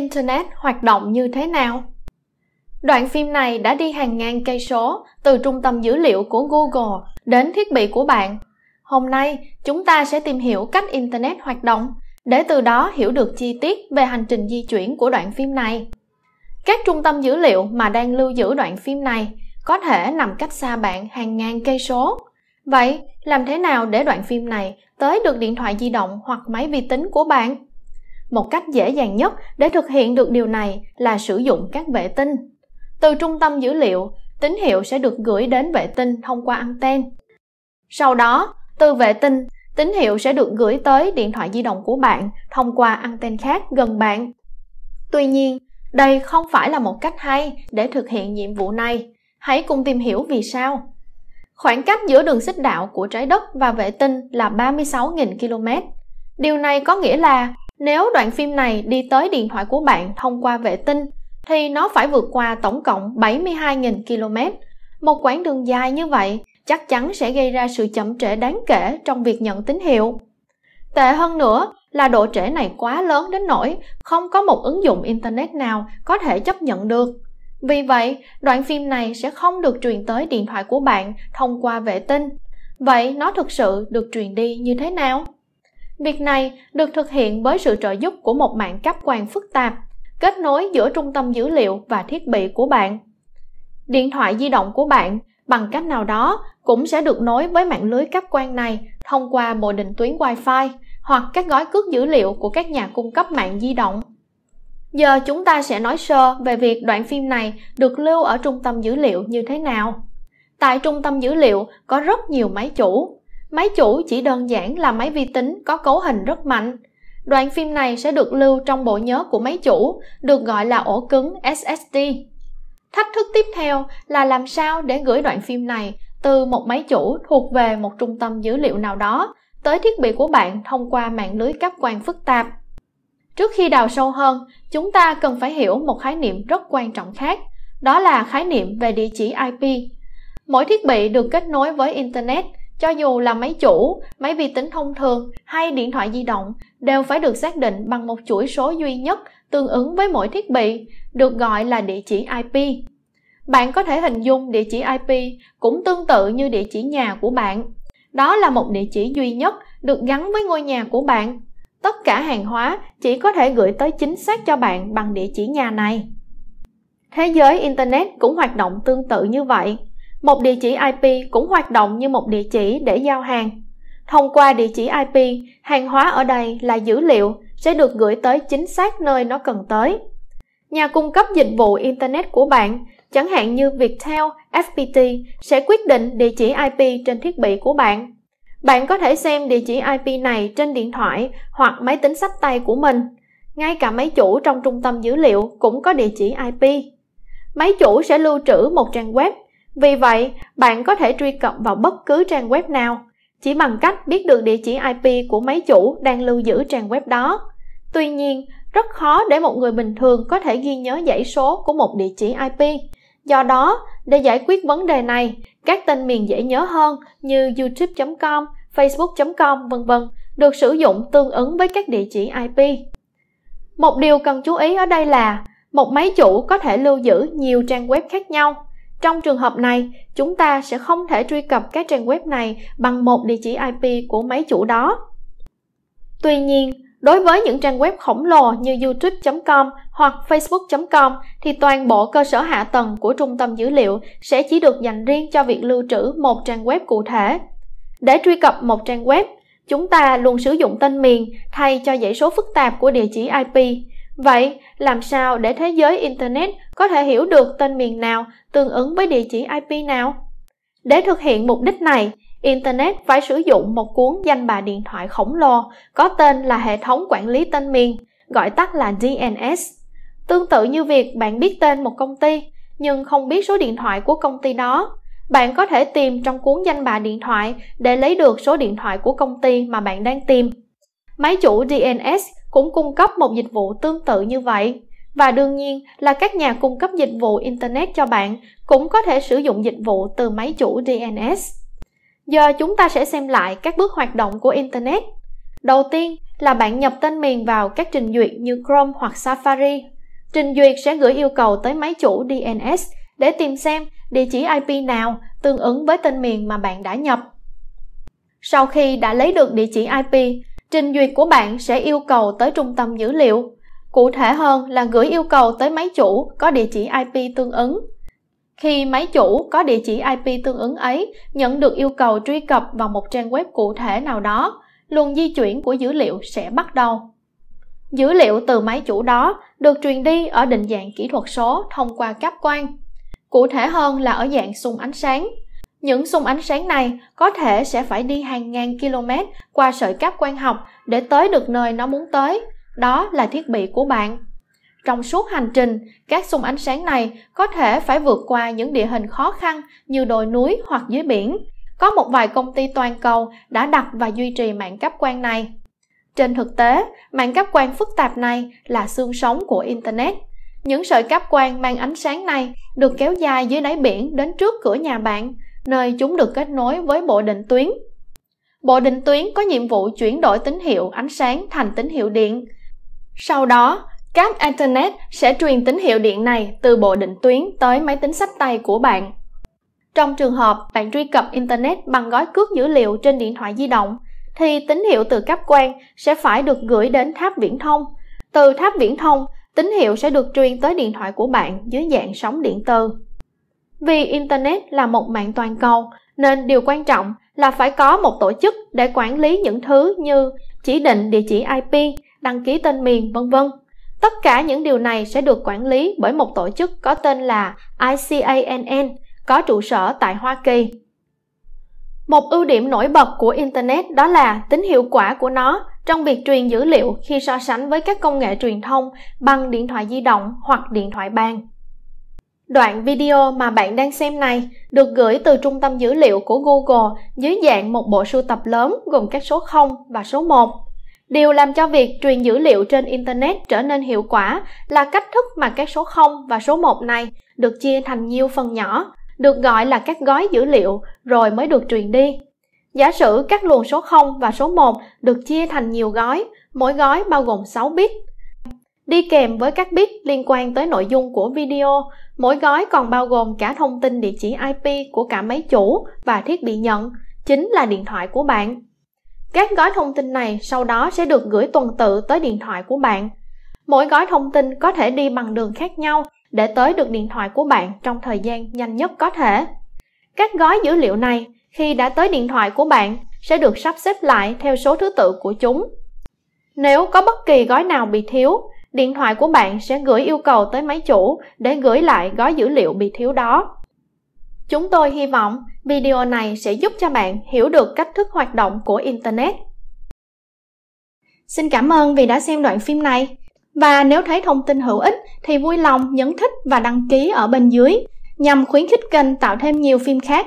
internet hoạt động như thế nào đoạn phim này đã đi hàng ngàn cây số từ trung tâm dữ liệu của google đến thiết bị của bạn hôm nay chúng ta sẽ tìm hiểu cách internet hoạt động để từ đó hiểu được chi tiết về hành trình di chuyển của đoạn phim này các trung tâm dữ liệu mà đang lưu giữ đoạn phim này có thể nằm cách xa bạn hàng ngàn cây số vậy làm thế nào để đoạn phim này tới được điện thoại di động hoặc máy vi tính của bạn một cách dễ dàng nhất để thực hiện được điều này là sử dụng các vệ tinh từ trung tâm dữ liệu tín hiệu sẽ được gửi đến vệ tinh thông qua anten sau đó từ vệ tinh tín hiệu sẽ được gửi tới điện thoại di động của bạn thông qua anten khác gần bạn tuy nhiên đây không phải là một cách hay để thực hiện nhiệm vụ này hãy cùng tìm hiểu vì sao khoảng cách giữa đường xích đạo của trái đất và vệ tinh là 36.000 km. Điều này có nghĩa là nếu đoạn phim này đi tới điện thoại của bạn thông qua vệ tinh thì nó phải vượt qua tổng cộng 72.000 km. Một quãng đường dài như vậy chắc chắn sẽ gây ra sự chậm trễ đáng kể trong việc nhận tín hiệu. Tệ hơn nữa là độ trễ này quá lớn đến nỗi không có một ứng dụng internet nào có thể chấp nhận được. Vì vậy, đoạn phim này sẽ không được truyền tới điện thoại của bạn thông qua vệ tinh. Vậy nó thực sự được truyền đi như thế nào? Việc này được thực hiện với sự trợ giúp của một mạng cáp quang phức tạp, kết nối giữa trung tâm dữ liệu và thiết bị của bạn. Điện thoại di động của bạn bằng cách nào đó cũng sẽ được nối với mạng lưới cáp quang này thông qua bộ định tuyến Wi-Fi hoặc các gói cước dữ liệu của các nhà cung cấp mạng di động. Giờ chúng ta sẽ nói sơ về việc đoạn phim này được lưu ở trung tâm dữ liệu như thế nào. Tại trung tâm dữ liệu có rất nhiều máy chủ, máy chủ chỉ đơn giản là máy vi tính có cấu hình rất mạnh đoạn phim này sẽ được lưu trong bộ nhớ của máy chủ được gọi là ổ cứng ssd thách thức tiếp theo là làm sao để gửi đoạn phim này từ một máy chủ thuộc về một trung tâm dữ liệu nào đó tới thiết bị của bạn thông qua mạng lưới cáp quang phức tạp trước khi đào sâu hơn chúng ta cần phải hiểu một khái niệm rất quan trọng khác đó là khái niệm về địa chỉ ip mỗi thiết bị được kết nối với internet cho dù là máy chủ máy vi tính thông thường hay điện thoại di động đều phải được xác định bằng một chuỗi số duy nhất tương ứng với mỗi thiết bị được gọi là địa chỉ ip bạn có thể hình dung địa chỉ ip cũng tương tự như địa chỉ nhà của bạn đó là một địa chỉ duy nhất được gắn với ngôi nhà của bạn tất cả hàng hóa chỉ có thể gửi tới chính xác cho bạn bằng địa chỉ nhà này thế giới internet cũng hoạt động tương tự như vậy một địa chỉ ip cũng hoạt động như một địa chỉ để giao hàng thông qua địa chỉ ip hàng hóa ở đây là dữ liệu sẽ được gửi tới chính xác nơi nó cần tới nhà cung cấp dịch vụ internet của bạn chẳng hạn như viettel fpt sẽ quyết định địa chỉ ip trên thiết bị của bạn bạn có thể xem địa chỉ ip này trên điện thoại hoặc máy tính sách tay của mình ngay cả máy chủ trong trung tâm dữ liệu cũng có địa chỉ ip máy chủ sẽ lưu trữ một trang web vì vậy bạn có thể truy cập vào bất cứ trang web nào chỉ bằng cách biết được địa chỉ ip của máy chủ đang lưu giữ trang web đó tuy nhiên rất khó để một người bình thường có thể ghi nhớ dãy số của một địa chỉ ip do đó để giải quyết vấn đề này các tên miền dễ nhớ hơn như youtube com facebook com vân vân được sử dụng tương ứng với các địa chỉ ip một điều cần chú ý ở đây là một máy chủ có thể lưu giữ nhiều trang web khác nhau trong trường hợp này chúng ta sẽ không thể truy cập các trang web này bằng một địa chỉ ip của máy chủ đó tuy nhiên đối với những trang web khổng lồ như youtube com hoặc facebook com thì toàn bộ cơ sở hạ tầng của trung tâm dữ liệu sẽ chỉ được dành riêng cho việc lưu trữ một trang web cụ thể để truy cập một trang web chúng ta luôn sử dụng tên miền thay cho dãy số phức tạp của địa chỉ ip vậy làm sao để thế giới internet có thể hiểu được tên miền nào tương ứng với địa chỉ ip nào để thực hiện mục đích này internet phải sử dụng một cuốn danh bạ điện thoại khổng lồ có tên là hệ thống quản lý tên miền gọi tắt là dns tương tự như việc bạn biết tên một công ty nhưng không biết số điện thoại của công ty đó bạn có thể tìm trong cuốn danh bạ điện thoại để lấy được số điện thoại của công ty mà bạn đang tìm máy chủ dns cũng cung cấp một dịch vụ tương tự như vậy và đương nhiên là các nhà cung cấp dịch vụ internet cho bạn cũng có thể sử dụng dịch vụ từ máy chủ dns giờ chúng ta sẽ xem lại các bước hoạt động của internet đầu tiên là bạn nhập tên miền vào các trình duyệt như chrome hoặc safari trình duyệt sẽ gửi yêu cầu tới máy chủ dns để tìm xem địa chỉ ip nào tương ứng với tên miền mà bạn đã nhập sau khi đã lấy được địa chỉ ip trình duyệt của bạn sẽ yêu cầu tới trung tâm dữ liệu cụ thể hơn là gửi yêu cầu tới máy chủ có địa chỉ ip tương ứng khi máy chủ có địa chỉ ip tương ứng ấy nhận được yêu cầu truy cập vào một trang web cụ thể nào đó luồng di chuyển của dữ liệu sẽ bắt đầu dữ liệu từ máy chủ đó được truyền đi ở định dạng kỹ thuật số thông qua cáp quang cụ thể hơn là ở dạng xung ánh sáng những xung ánh sáng này có thể sẽ phải đi hàng ngàn km qua sợi cáp quang học để tới được nơi nó muốn tới, đó là thiết bị của bạn. Trong suốt hành trình, các xung ánh sáng này có thể phải vượt qua những địa hình khó khăn như đồi núi hoặc dưới biển. Có một vài công ty toàn cầu đã đặt và duy trì mạng cáp quang này. Trên thực tế, mạng cáp quang phức tạp này là xương sống của Internet. Những sợi cáp quang mang ánh sáng này được kéo dài dưới đáy biển đến trước cửa nhà bạn – nơi chúng được kết nối với bộ định tuyến bộ định tuyến có nhiệm vụ chuyển đổi tín hiệu ánh sáng thành tín hiệu điện sau đó các internet sẽ truyền tín hiệu điện này từ bộ định tuyến tới máy tính sách tay của bạn. Trong trường hợp bạn truy cập Internet bằng gói cước dữ liệu trên điện thoại di động, thì tín hiệu từ cáp quang sẽ phải được gửi đến tháp viễn thông. Từ tháp viễn thông, tín hiệu sẽ được truyền tới điện thoại của bạn dưới dạng sóng điện từ vì internet là một mạng toàn cầu nên điều quan trọng là phải có một tổ chức để quản lý những thứ như chỉ định địa chỉ ip đăng ký tên miền vân vân tất cả những điều này sẽ được quản lý bởi một tổ chức có tên là icann có trụ sở tại hoa kỳ một ưu điểm nổi bật của internet đó là tính hiệu quả của nó trong việc truyền dữ liệu khi so sánh với các công nghệ truyền thông bằng điện thoại di động hoặc điện thoại bàn đoạn video mà bạn đang xem này được gửi từ trung tâm dữ liệu của google dưới dạng một bộ sưu tập lớn gồm các số 0 và số 1 điều làm cho việc truyền dữ liệu trên internet trở nên hiệu quả là cách thức mà các số 0 và số 1 này được chia thành nhiều phần nhỏ được gọi là các gói dữ liệu rồi mới được truyền đi Giả sử các luồng số 0 và số 1 được chia thành nhiều gói, mỗi gói bao gồm 6 bit đi kèm với các bit liên quan tới nội dung của video. Mỗi gói còn bao gồm cả thông tin địa chỉ IP của cả máy chủ và thiết bị nhận, chính là điện thoại của bạn. Các gói thông tin này sau đó sẽ được gửi tuần tự tới điện thoại của bạn. Mỗi gói thông tin có thể đi bằng đường khác nhau để tới được điện thoại của bạn trong thời gian nhanh nhất có thể. Các gói dữ liệu này khi đã tới điện thoại của bạn sẽ được sắp xếp lại theo số thứ tự của chúng. Nếu có bất kỳ gói nào bị thiếu điện thoại của bạn sẽ gửi yêu cầu tới máy chủ để gửi lại gói dữ liệu bị thiếu đó chúng tôi hy vọng video này sẽ giúp cho bạn hiểu được cách thức hoạt động của internet xin cảm ơn vì đã xem đoạn phim này và nếu thấy thông tin hữu ích thì vui lòng nhấn thích và đăng ký ở bên dưới nhằm khuyến khích kênh tạo thêm nhiều phim khác